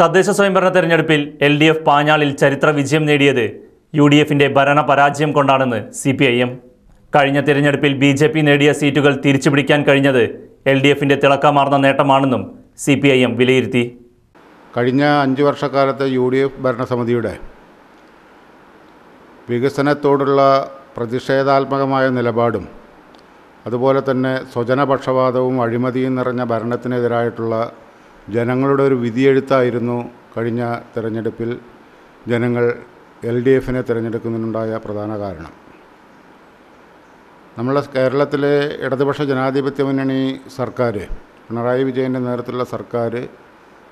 തദ്ദേശ സ്വയംഭരണ തെരഞ്ഞെടുപ്പിൽ എൽ ഡി എഫ് പാഞ്ഞാളിൽ ചരിത്ര വിജയം നേടിയത് യു ഡി എഫിൻ്റെ ഭരണ പരാജയം കൊണ്ടാണെന്ന് സി പി ഐ എം കഴിഞ്ഞ തിരഞ്ഞെടുപ്പിൽ ബി ജെ പി നേടിയ സീറ്റുകൾ തിരിച്ചുപിടിക്കാൻ കഴിഞ്ഞത് എൽ ഡി എഫിൻ്റെ തിളക്കമാർന്ന നേട്ടമാണെന്നും സി പി ഐ എം വിലയിരുത്തി കഴിഞ്ഞ അഞ്ച് വർഷക്കാലത്തെ യു ഡി എഫ് ഭരണസമിതിയുടെ വികസനത്തോടുള്ള പ്രതിഷേധാത്മകമായ നിലപാടും അതുപോലെ തന്നെ സ്വജനപക്ഷപാതവും അഴിമതിയും നിറഞ്ഞ ഭരണത്തിനെതിരായിട്ടുള്ള ജനങ്ങളുടെ ഒരു വിധിയെഴുത്തായിരുന്നു കഴിഞ്ഞ തെരഞ്ഞെടുപ്പിൽ ജനങ്ങൾ എൽ ഡി എഫിനെ തിരഞ്ഞെടുക്കുന്നതിനുണ്ടായ പ്രധാന കാരണം നമ്മളെ കേരളത്തിലെ ഇടതുപക്ഷ ജനാധിപത്യ മുന്നണി സർക്കാർ പിണറായി വിജയൻ്റെ നേതൃത്വത്തിലുള്ള സർക്കാർ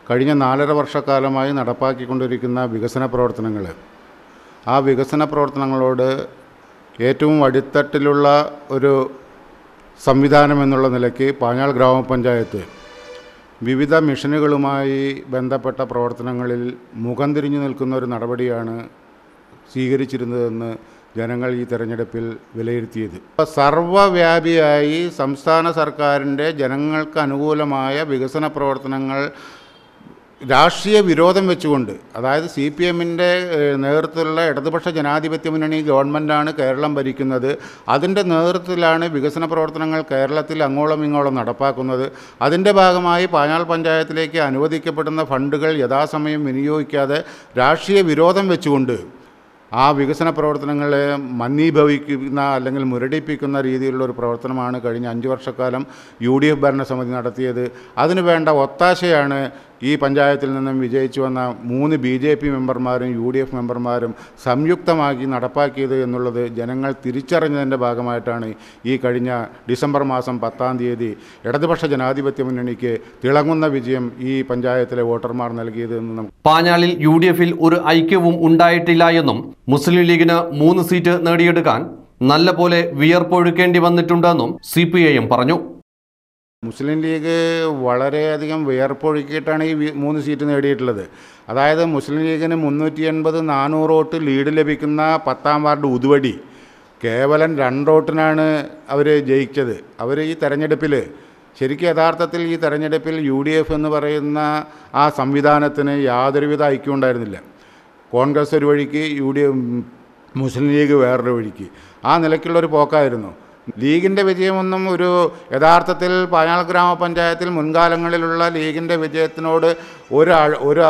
കഴിഞ്ഞ നാലര വർഷക്കാലമായി നടപ്പാക്കിക്കൊണ്ടിരിക്കുന്ന വികസന പ്രവർത്തനങ്ങൾ ആ വികസന പ്രവർത്തനങ്ങളോട് ഏറ്റവും അടിത്തട്ടിലുള്ള ഒരു സംവിധാനം എന്നുള്ള നിലയ്ക്ക് പാഞ്ഞാൾ ഗ്രാമപഞ്ചായത്ത് വിവിധ മിഷനുകളുമായി ബന്ധപ്പെട്ട പ്രവർത്തനങ്ങളിൽ മുഖം തിരിഞ്ഞു നിൽക്കുന്ന ഒരു നടപടിയാണ് സ്വീകരിച്ചിരുന്നതെന്ന് ജനങ്ങൾ ഈ തെരഞ്ഞെടുപ്പിൽ വിലയിരുത്തിയത് ഇപ്പോൾ സർവ്വവ്യാപിയായി സംസ്ഥാന സർക്കാരിൻ്റെ ജനങ്ങൾക്ക് അനുകൂലമായ വികസന പ്രവർത്തനങ്ങൾ രാഷ്ട്രീയ വിരോധം വെച്ചുകൊണ്ട് അതായത് സി പി എമ്മിൻ്റെ നേതൃത്വത്തിലുള്ള ഇടതുപക്ഷ ജനാധിപത്യ മുന്നണി ഗവൺമെൻറ്റാണ് കേരളം ഭരിക്കുന്നത് അതിൻ്റെ നേതൃത്വത്തിലാണ് വികസന പ്രവർത്തനങ്ങൾ കേരളത്തിൽ അങ്ങോളം ഇങ്ങോളം നടപ്പാക്കുന്നത് അതിൻ്റെ ഭാഗമായി പാഞ്ഞാൾ പഞ്ചായത്തിലേക്ക് അനുവദിക്കപ്പെടുന്ന ഫണ്ടുകൾ യഥാസമയം വിനിയോഗിക്കാതെ രാഷ്ട്രീയ വിരോധം വെച്ചുകൊണ്ട് ആ വികസന പ്രവർത്തനങ്ങളെ മന്ദീഭവിക്കുന്ന അല്ലെങ്കിൽ മുരടിപ്പിക്കുന്ന രീതിയിലുള്ള ഒരു പ്രവർത്തനമാണ് കഴിഞ്ഞ അഞ്ച് വർഷക്കാലം യു ഡി എഫ് ഭരണസമിതി നടത്തിയത് അതിനു വേണ്ട ഒത്താശയാണ് ഈ പഞ്ചായത്തിൽ നിന്നും വിജയിച്ചു വന്ന മൂന്ന് ബി ജെ പി മെമ്പർമാരും യു ഡി എഫ് മെമ്പർമാരും സംയുക്തമാക്കി നടപ്പാക്കിയത് എന്നുള്ളത് ജനങ്ങൾ തിരിച്ചറിഞ്ഞതിൻ്റെ ഭാഗമായിട്ടാണ് ഈ കഴിഞ്ഞ ഡിസംബർ മാസം പത്താം തീയതി ഇടതുപക്ഷ ജനാധിപത്യ മുന്നണിക്ക് തിളങ്ങുന്ന വിജയം ഈ പഞ്ചായത്തിലെ വോട്ടർമാർ നൽകിയത് എന്നും പാഞ്ഞാളിൽ യു ഡി എഫിൽ ഒരു ഐക്യവും ഉണ്ടായിട്ടില്ല എന്നും മുസ്ലിം ലീഗിന് മൂന്ന് സീറ്റ് നേടിയെടുക്കാൻ നല്ല പോലെ വിയർപ്പൊഴുക്കേണ്ടി വന്നിട്ടുണ്ടെന്നും സി പറഞ്ഞു മുസ്ലിം ലീഗ് വളരെയധികം വിയർപ്പൊഴുക്കിയിട്ടാണ് ഈ മൂന്ന് സീറ്റ് നേടിയിട്ടുള്ളത് അതായത് മുസ്ലിം ലീഗിന് മുന്നൂറ്റി എൺപത് നാനൂറ് വോട്ട് ലീഡ് ലഭിക്കുന്ന പത്താം വാർഡ് ഉതുവടി കേവലം രണ്ട് വോട്ടിനാണ് അവർ ജയിച്ചത് അവർ ഈ തെരഞ്ഞെടുപ്പിൽ ശരിക്കും യഥാർത്ഥത്തിൽ ഈ തെരഞ്ഞെടുപ്പിൽ യു ഡി എഫ് എന്ന് പറയുന്ന ആ സംവിധാനത്തിന് യാതൊരുവിധ ഐക്യം ഉണ്ടായിരുന്നില്ല കോൺഗ്രസ് ഒരു വഴിക്ക് U D F Muslim League വേറൊരു വഴിക്ക് ആ നിലയ്ക്കുള്ളൊരു പോക്കായിരുന്നു ലീഗിൻ്റെ വിജയമൊന്നും ഒരു യഥാർത്ഥത്തിൽ പയനാൾ ഗ്രാമപഞ്ചായത്തിൽ മുൻകാലങ്ങളിലുള്ള ലീഗിൻ്റെ വിജയത്തിനോട് ഒരു ഒരു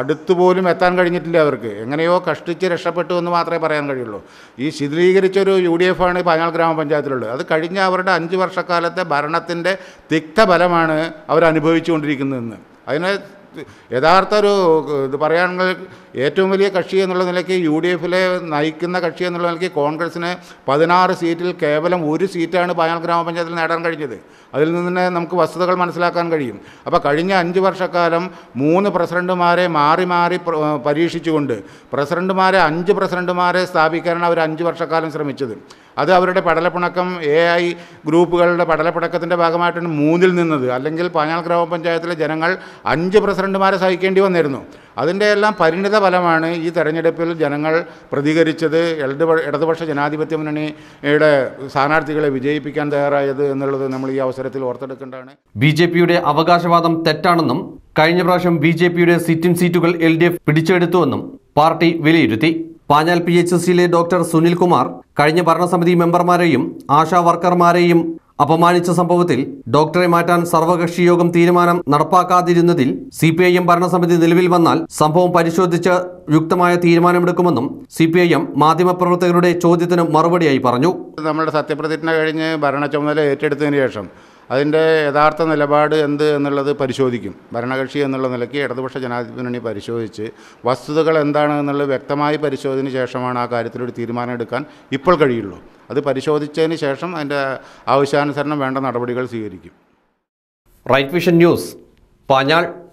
അടുത്തുപോലും എത്താൻ കഴിഞ്ഞിട്ടില്ല അവർക്ക് എങ്ങനെയോ കഷ്ടിച്ച് രക്ഷപ്പെട്ടു എന്ന് മാത്രമേ പറയാൻ കഴിയുള്ളൂ ഈ ശിഥിലീകരിച്ചൊരു യു ഡി എഫാണ് പയനാൾ ഗ്രാമപഞ്ചായത്തിലുള്ളത് അത് കഴിഞ്ഞ അവരുടെ അഞ്ച് വർഷക്കാലത്തെ ഭരണത്തിൻ്റെ തിക്തഫലമാണ് അവരനുഭവിച്ചുകൊണ്ടിരിക്കുന്നതെന്ന് അതിനെ യഥാർത്ഥ ഒരു ഇത് പറയുകയാണെങ്കിൽ ഏറ്റവും വലിയ കക്ഷി എന്നുള്ള നിലയ്ക്ക് യു ഡി എഫിലെ നയിക്കുന്ന കക്ഷി എന്നുള്ള നിലയ്ക്ക് കോൺഗ്രസ്സിന് പതിനാറ് സീറ്റിൽ കേവലം ഒരു സീറ്റാണ് പായൽ ഗ്രാമപഞ്ചായത്തിൽ നേടാൻ കഴിഞ്ഞത് അതിൽ നിന്ന് തന്നെ നമുക്ക് വസ്തുതകൾ മനസ്സിലാക്കാൻ കഴിയും അപ്പോൾ കഴിഞ്ഞ അഞ്ച് വർഷക്കാലം മൂന്ന് പ്രസിഡന്റുമാരെ മാറി മാറി പരീക്ഷിച്ചുകൊണ്ട് പ്രസിഡന്റുമാരെ അഞ്ച് പ്രസിഡന്റുമാരെ സ്ഥാപിക്കാനാണ് അവർ അഞ്ച് വർഷക്കാലം ശ്രമിച്ചത് അത് അവരുടെ പടലപ്പിണക്കം എ ഐ ഗ്രൂപ്പുകളുടെ പടലപ്പിണക്കത്തിൻ്റെ ഭാഗമായിട്ടാണ് മൂന്നിൽ നിന്നത് അല്ലെങ്കിൽ പാഞ്ഞാൾ ഗ്രാമപഞ്ചായത്തിലെ ജനങ്ങൾ അഞ്ച് പ്രസിഡന്റുമാരെ സഹിക്കേണ്ടി വന്നിരുന്നു അതിൻ്റെ എല്ലാം പരിണിത ഫലമാണ് ഈ തെരഞ്ഞെടുപ്പിൽ ജനങ്ങൾ പ്രതികരിച്ചത് ഇടതു ഇടതുപക്ഷ ജനാധിപത്യ മുന്നണിയുടെ സ്ഥാനാർത്ഥികളെ വിജയിപ്പിക്കാൻ തയ്യാറായത് എന്നുള്ളത് നമ്മൾ ഈ അവസരത്തിൽ ഓർത്തെടുക്കേണ്ടതാണ് ബി ജെ പിയുടെ അവകാശവാദം തെറ്റാണെന്നും കഴിഞ്ഞ പ്രാവശ്യം ബി ജെ പിയുടെ സിറ്റിംഗ് സീറ്റുകൾ എൽ ഡി എഫ് പിടിച്ചെടുത്തുവെന്നും പാർട്ടി വിലയിരുത്തി പാഞ്ഞാൽ പി എച്ച് സിയിലെ ഡോക്ടർ സുനിൽകുമാർ കഴിഞ്ഞ ഭരണസമിതി മെമ്പർമാരെയും ആശാ വർക്കർമാരെയും അപമാനിച്ച സംഭവത്തിൽ ഡോക്ടറെ മാറ്റാൻ സർവകക്ഷി യോഗം തീരുമാനം നടപ്പാക്കാതിരുന്നതിൽ സി പി ഐ എം ഭരണസമിതി നിലവിൽ വന്നാൽ സംഭവം പരിശോധിച്ച് യുക്തമായ തീരുമാനമെടുക്കുമെന്നും സി പി ഐ എം മാധ്യമപ്രവർത്തകരുടെ ചോദ്യത്തിന് മറുപടിയായി പറഞ്ഞു നമ്മുടെ സത്യപ്രതിജ്ഞ കഴിഞ്ഞ് ഭരണ ചുമതല ഏറ്റെടുത്തതിന് ശേഷം അതിൻ്റെ യഥാർത്ഥ നിലപാട് എന്ത് എന്നുള്ളത് പരിശോധിക്കും ഭരണകക്ഷി എന്നുള്ള നിലയ്ക്ക് ഇടതുപക്ഷ ജനാധിപത്യ മുന്നണി പരിശോധിച്ച് വസ്തുതകൾ എന്താണ് എന്നുള്ളത് വ്യക്തമായി പരിശോധനയ്ക്ക് ശേഷമാണ് ആ കാര്യത്തിലൊരു തീരുമാനം എടുക്കാൻ ഇപ്പോൾ കഴിയുള്ളൂ അത് പരിശോധിച്ചതിന് ശേഷം അതിൻ്റെ ആവശ്യാനുസരണം വേണ്ട നടപടികൾ സ്വീകരിക്കും റൈറ്റ് വിഷൻ ന്യൂസ് പാഞ്ഞാൾ